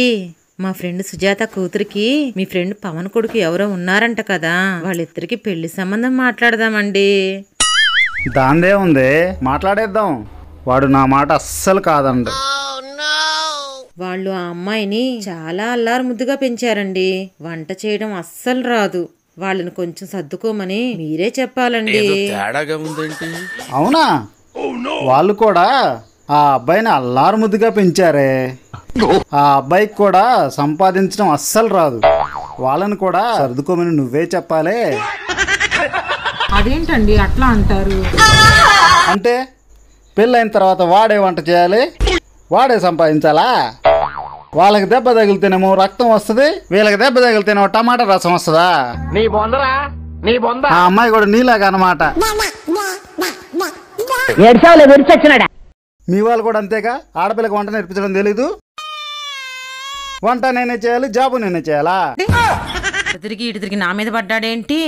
ఏంటి మా ఫ్రెండ్ సుజాత కూతురికి మీ ఫ్రెండ్ పవన్ కొడుకు ఎవరో ఉన్నారంట కదా వాళ్ళిద్దరికి పెళ్లి సంబంధం మాట్లాడదామండి దాందే ఉంది మాట్లాడేద్దాం వాడు నా మాట అస్సలు కాదండి వాళ్ళు ఆ అమ్మాయిని చాలా అల్లారు ముద్దుగా పెంచారండి వంట చేయడం అస్సలు రాదు వాళ్ళని కొంచెం సర్దుకోమని మీరే చెప్పాలండి అవునా వాళ్ళు కూడా ఆ అబ్బాయిని అల్లారు ముద్దుగా పెంచారే ఆ అబ్బాయికి కూడా సంపాదించడం అస్సలు రాదు వాళ్ళని కూడా సర్దుకోమని నువ్వే చెప్పాలే అదేంటండి అట్లా అంటారు అంటే పెళ్ళైన తర్వాత వాడే వంట చేయాలి వాడే సంపాదించాలా వాళ్ళకి దెబ్బ తగిలితేనేమో రక్తం వస్తుంది వీళ్ళకి దెబ్బ తగిలితేనేమో టమాటా రసం వస్తుందా నీ బొందరా నీ బొంద ఆ అమ్మాయి కూడా నీలాగా అనమాట మీ వాళ్ళు కూడా అంతేగా ఆడపిల్లకి వంట నేర్పించడం తెలీదు వంట నేనే చేయాలి జాబు నేనే చేయాలా ఇటు తిరిగి ఇటు తిరిగి నా మీద పడ్డాడేంటి